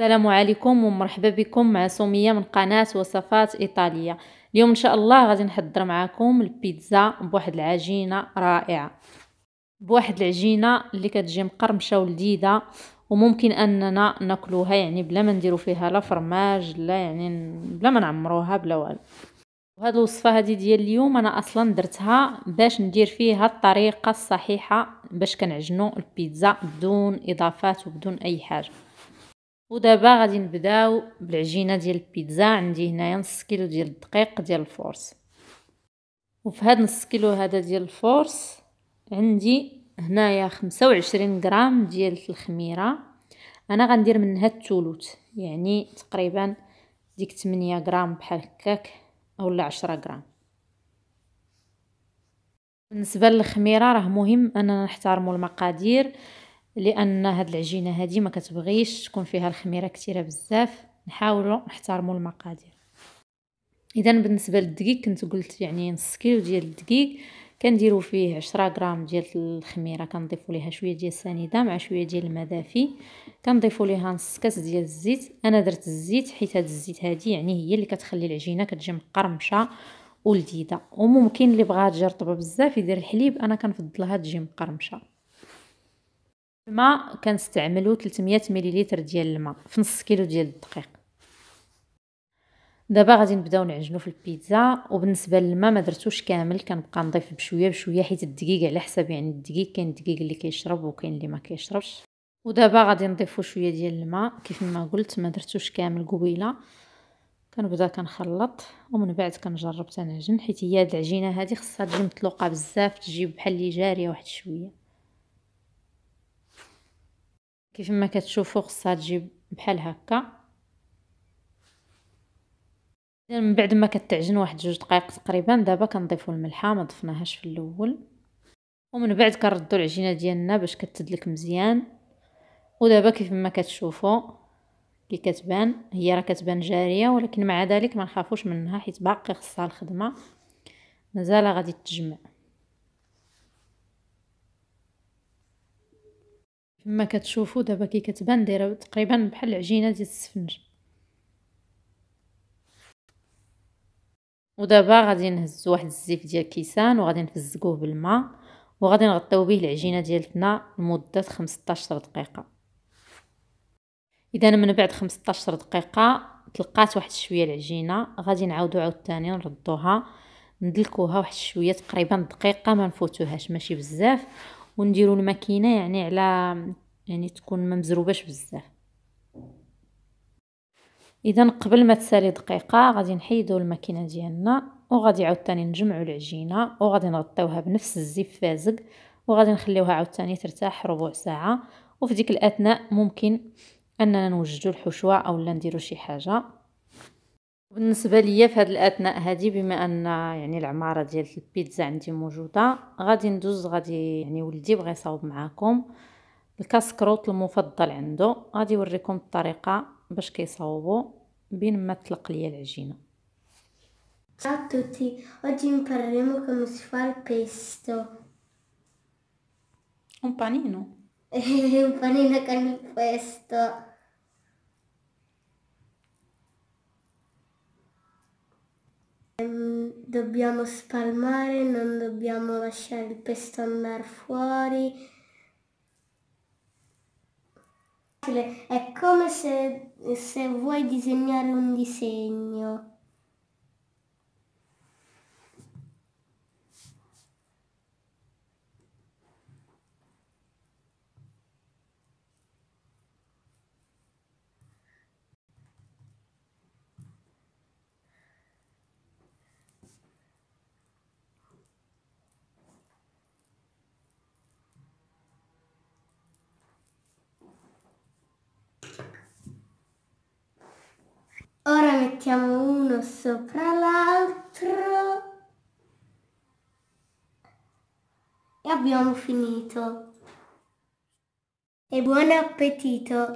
السلام عليكم ومرحبا بكم مع سميه من قناه وصفات ايطاليه اليوم ان شاء الله غادي نحضر معكم البيتزا بواحد العجينه رائعه بواحد العجينه اللي كتجي مقرمشه ولديدة وممكن اننا ناكلوها يعني بلا ما نديرو فيها لا فرماج لا يعني بلا ما نعمروها بلا والو وهاد الوصفه هادي ديال اليوم انا اصلا درتها باش ندير فيها الطريقه الصحيحه باش كنعجنو البيتزا بدون اضافات وبدون اي حاجه ودابا غادي نبداو بالعجينه ديال البيتزا عندي هنايا نص كيلو ديال الدقيق ديال الفورس وفي هذا نص كيلو هذا ديال الفورس عندي هنايا خمسة وعشرين غرام ديال الخميره انا غندير منها الثلث يعني تقريبا ديك 8 غرام بحال هكاك اولا 10 غرام بالنسبه للخميره راه مهم اننا نحترموا المقادير لان هاد العجينه هادي ما كتبغيش تكون فيها الخميره كثيره بزاف نحاولوا نحترموا المقادير اذا بالنسبه للدقيق كنت قلت يعني نص كيلو ديال الدقيق كنديروا فيه 10 غرام ديال الخميره كنضيفوا ليها شويه ديال السنيده مع شويه ديال الماء دافي كنضيفوا ليها نص كاس ديال الزيت انا درت الزيت حيت هاد الزيت هادي يعني هي اللي كتخلي العجينه كتجي مقرمشه ولذيذه وممكن اللي بغات تجرطبه بزاف يدير الحليب انا كنفضلها تجي مقرمشه الماء كنستعملو 300 مليلتر ديال الماء في نص كيلو ديال الدقيق دابا غادي نبداو نعجنو في البيتزا وبالنسبه للماء ما درتوش كامل كنبقى نضيف بشويه بشويه حيت الدقيق على حساب يعني الدقيق كاين الدقيق اللي كيشرب وكاين اللي ما كيشربش ودابا غادي نضيفو شويه ديال الماء كيف ما قلت ما درتوش كامل قبيله كنبدا كنخلط ومن بعد كنجرب تنعجن حيت هي هاد العجينه هادي خصها تجي مطلوقه بزاف تجي بحال اللي جاريه واحد شويه كيف ما كتشوفوا خصها تجي بحال هكا من بعد ما كتعجن واحد جوج دقائق تقريبا دابا كنضيفوا الملحه ما ضفناهاش في الاول ومن بعد كنردوا العجينه ديالنا باش كتدلك مزيان ودابا كيف ما كتشوفوا كي كتبان هي راه كتبان جاريه ولكن مع ذلك ما نخافوش منها حيت باقي خصها الخدمه مازال غادي تجمع كما كتشوفوا دابا كي كتبان دايره تقريبا بحال العجينه ديال السفنج ودابا غادي نهز واحد الزيف ديال كيسان وغادي نفزقوه بالماء وغادي نغطيو به العجينه ديالتنا لمده 15 دقيقه اذا من بعد 15 دقيقه تلقات واحد شويه العجينه غادي نعاودو عاوتاني نردوها ندلكوها واحد شويه تقريبا دقيقه ما نفوتوهاش ماشي بزاف ونديرو الماكينه يعني على يعني تكون ما مزروباش بزاف اذا قبل ما تسالي دقيقه غادي نحيدو الماكينه ديالنا وغادي عاوتاني نجمعو العجينه وغادي نغطيوها بنفس الزيت فازق وغادي نخليوها عاوتاني ترتاح ربع ساعه وفي ديك الاثناء ممكن اننا نوجدو الحشوه اولا نديرو شي حاجه بالنسبه ليا في هذا الاثناء هذه بما ان يعني العماره ديال البيتزا عندي موجوده غادي ندوز غادي يعني ولدي بغى يصاوب معاكم الكاسكروت المفضل عنده غادي يوريكم الطريقه باش كيصاوبو بين ما تطلق ليا العجينه ساتوتي a tutti, oggi impareremo come si fa il pesto. Un Ehm, dobbiamo spalmare, non dobbiamo lasciare il pesto andare fuori. È come se, se vuoi disegnare un disegno. mettiamo uno sopra l'altro e abbiamo finito e buon appetito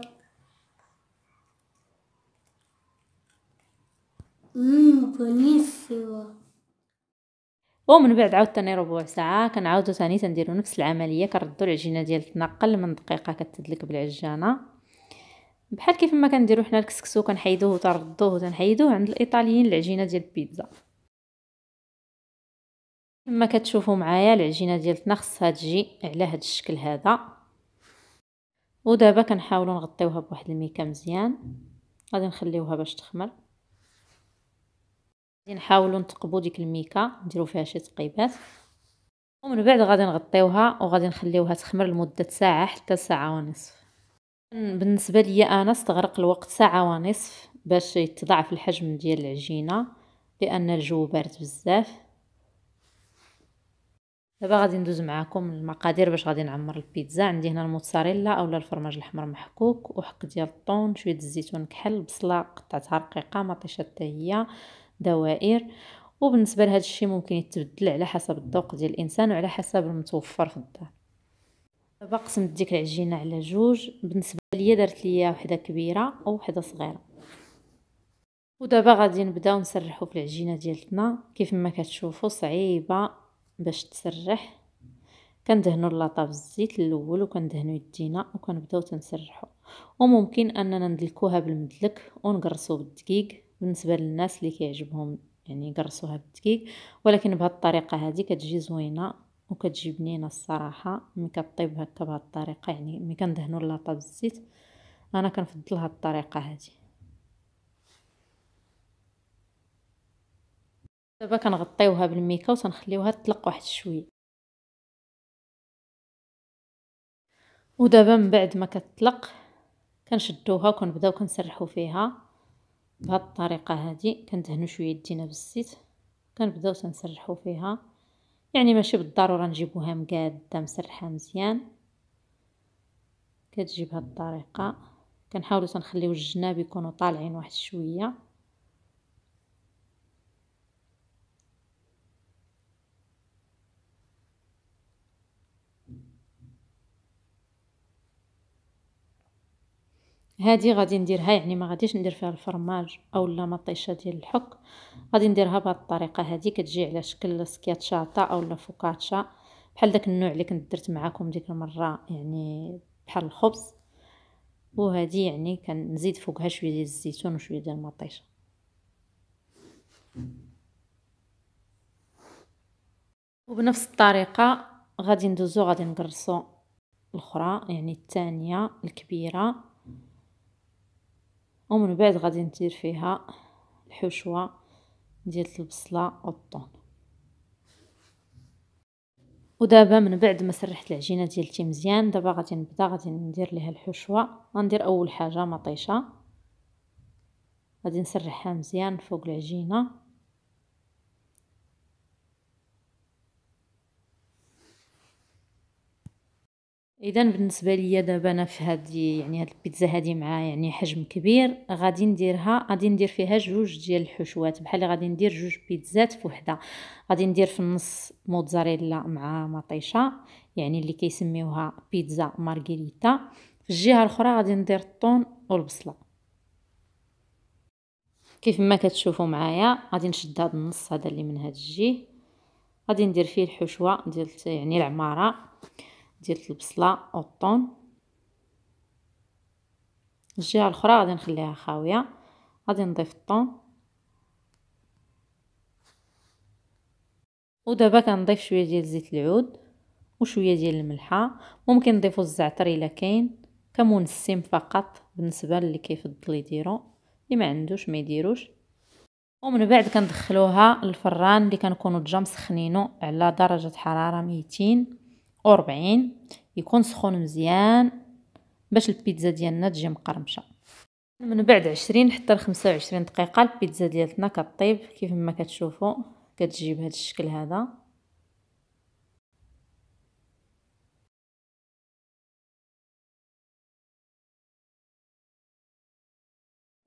mmm buonissimo ومن بعد عاود ثاني ربع ساعة كنعاودو ثاني تنديرو نفس العملية كنردو العجينة ديال تنقل من دقيقة كتدلك بالعجانة بحال كيف ما كنديرو حنا الكسكسو كنحيدوه وتردوه وتنحيدوه عند الايطاليين العجينه ديال البيتزا كما كتشوفوا معايا العجينه ديالتنا خصها تجي على هذا الشكل هذا ودابا كنحاولوا نغطيوها بواحد الميكا مزيان غادي نخليوها باش تخمر غادي نحاولوا نثقبوا ديك الميكا نديروا فيها شي تقيبات ومن بعد غادي نغطيوها وغادي نخليوها تخمر لمده ساعه حتى ساعه ونصف بالنسبه ليا انا استغرق الوقت ساعه ونصف باش يتضاعف الحجم ديال العجينه لان الجو بارد بزاف دابا غادي ندوز معاكم المقادير باش غادي نعمر البيتزا عندي هنا الموتزاريلا اولا الفرماج الاحمر محكوك وحق ديال الطون شويه الزيتون كحل بصله قطعتها رقيقه مطيشه حتى هي دوائر وبالنسبه لهذا الشيء ممكن يتبدل على حسب الذوق ديال الانسان وعلى حسب المتوفر في الدار دابا قسمت ديك العجينه على جوج بالنسبه ليا درت ليا وحده كبيره او وحده صغيره ودابا غادي نبداو نسرحو في العجينه ديالتنا كيف ما كتشوفوا صعيبه باش تسرح كندهنوا اللاطه بالزيت الاول وكندهنوا يدينا وكنبداو تنسرحو وممكن اننا ندلكوها بالمدلك ونقرصو بالدقيق بالنسبه للناس اللي كيعجبهم يعني يقرصوها بالدقيق ولكن بهاد الطريقه هذه كتجي زوينه وكتجي بنينه الصراحه ملي كطيب هكا بهاد الطريقه يعني ملي كندهنوا اللاطه بالزيت انا كنفضل هاد الطريقه هادي دابا كنغطيوها بالميكا وتنخليوها تطلق واحد شويه ودابا من بعد ما كتطلق كنشدوها وكنبداو كنسرحو فيها بهاد الطريقه هادي كندهنو شويه يدينا بالزيت كنبداو تنسرحو فيها يعني ماشي بالضروره نجيبوها مقاده مسرحه مزيان كتجي بهاد الطريقه كنحاولوا تنخليو الجناب يكونوا طالعين واحد شويه هادي غادي نديرها يعني ما غاديش ندير فيها الفرماج اولا مطيشه ديال الحك غادي نديرها بهذه الطريقه هذه كتجي على شكل سكياتشاطا اولا فوكاتشا بحال داك النوع اللي كنت درت معكم ديك المره يعني بحال الخبز وهذه يعني كنزيد فوقها شويه ديال الزيتون وشويه ديال المطيشه وبنفس الطريقه غادي ندوزو غادي نقرصو الاخرى يعني الثانيه الكبيره ومن بعد غادي ندير فيها الحشوه ديال البصله والطون ودابا من بعد ما سرحت العجينه ديالتي مزيان دابا غادي نبدا غادي ندير ليها الحشوه غندير اول حاجه مطيشه غادي نسرحها مزيان فوق العجينه اذا بالنسبه ليا دابا انا في هذه يعني هاد البيتزا هذه مع يعني حجم كبير غادي نديرها غادي ندير فيها جوج ديال الحشوات بحال غادي ندير جوج بيتزات في وحده غادي ندير في النص موتزاريلا مع مطيشه يعني اللي كيسميوها بيتزا مارغريتا في الجهه الاخرى غادي ندير الطون والبصله كيف ما كتشوفوا معايا غادي نشد هذا النص هذا اللي من هاد الجهه غادي ندير فيه الحشوه ديال يعني العماره ديال البصله او الطون الجهه الاخرى غادي نخليها خاويه غادي نضيف الطون ودابا كنضيف شويه ديال زيت العود وشويه ديال الملحه ممكن نضيفوا الزعتر الا كاين كمنسم فقط بالنسبه اللي كيفضل يديرو اللي ما عندوش ما يديروش ومن بعد كندخلوها للفران اللي كنكونوا دجا مسخنينو على درجه حراره 200 وربعين يكون سخون مزيان باش البيتزا ديالنا تجي مقرمشه من بعد عشرين حتى لخمسة وعشرين دقيقة البيتزا ديالتنا كطيب كيف ما كتشوفوا كتجي بهذا الشكل هذا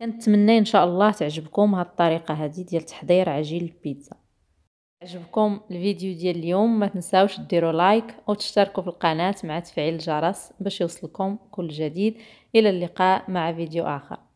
كنتمنى ان شاء الله تعجبكم هاد الطريقه هذه ديال تحضير عجين البيتزا عجبكم الفيديو ديال اليوم ما تنساوش ديروا لايك وتشتركوا في القناة مع تفعيل الجرس باش يوصلكم كل جديد إلى اللقاء مع فيديو آخر